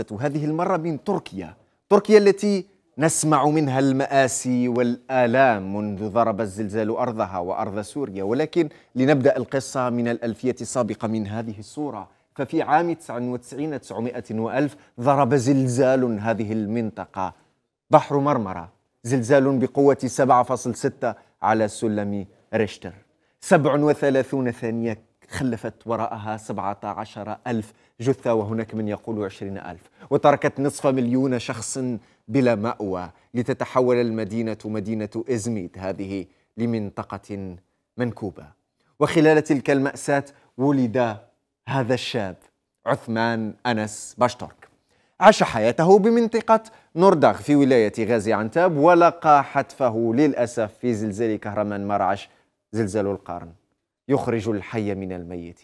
الرقصة هذه المرة من تركيا تركيا التي نسمع منها المآسي والآلام منذ ضرب الزلزال أرضها وأرض سوريا ولكن لنبدأ القصة من الألفية السابقة من هذه الصورة ففي عام 99 900 وألف ضرب زلزال هذه المنطقة بحر مرمرة زلزال بقوة 7.6 على سلم ريشتر 37 ثانية خلفت وراءها عشر ألف جثة وهناك من يقول عشرين ألف وتركت نصف مليون شخص بلا مأوى لتتحول المدينة مدينة إزميد هذه لمنطقة منكوبة وخلال تلك المأساة ولد هذا الشاب عثمان أنس باشترك عاش حياته بمنطقة نورداغ في ولاية غازي عنتاب ولقى حتفه للأسف في زلزال كهرمان مرعش زلزال القرن يخرج الحي من الميت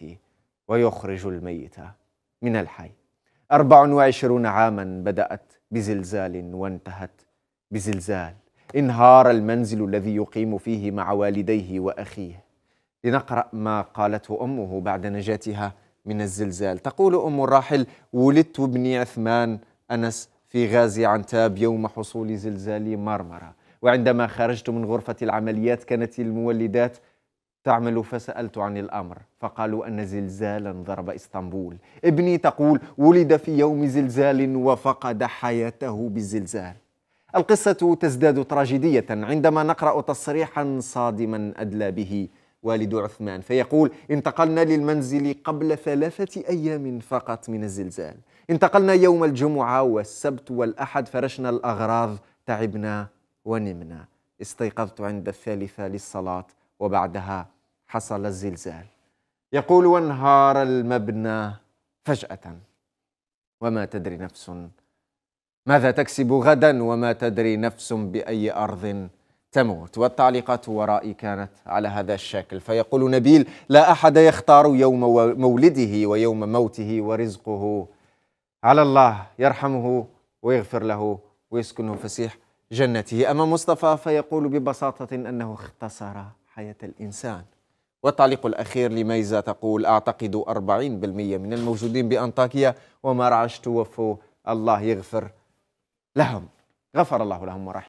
ويخرج الميت من الحي 24 عاما بدأت بزلزال وانتهت بزلزال انهار المنزل الذي يقيم فيه مع والديه وأخيه لنقرأ ما قالته أمه بعد نجاتها من الزلزال تقول أم الراحل ولدت ابني عثمان أنس في غازي عنتاب يوم حصول زلزال مرمرة وعندما خرجت من غرفة العمليات كانت المولدات تعمل فسألت عن الأمر فقالوا أن زلزالا ضرب إسطنبول ابني تقول ولد في يوم زلزال وفقد حياته بالزلزال القصة تزداد تراجيدية عندما نقرأ تصريحا صادما أدلى به والد عثمان فيقول انتقلنا للمنزل قبل ثلاثة أيام فقط من الزلزال انتقلنا يوم الجمعة والسبت والأحد فرشنا الأغراض تعبنا ونمنا استيقظت عند الثالثة للصلاة وبعدها حصل الزلزال يقول وانهار المبنى فجأة وما تدري نفس ماذا تكسب غدا وما تدري نفس بأي أرض تموت والتعليقات ورائي كانت على هذا الشكل فيقول نبيل لا أحد يختار يوم مولده ويوم موته ورزقه على الله يرحمه ويغفر له ويسكنه فسيح جنته أما مصطفى فيقول ببساطة أنه اختصر حياة الإنسان والتعليق الأخير لميزة تقول أعتقد 40% من الموجودين بأنطاكيا وما توفوا الله يغفر لهم غفر الله لهم ورحمه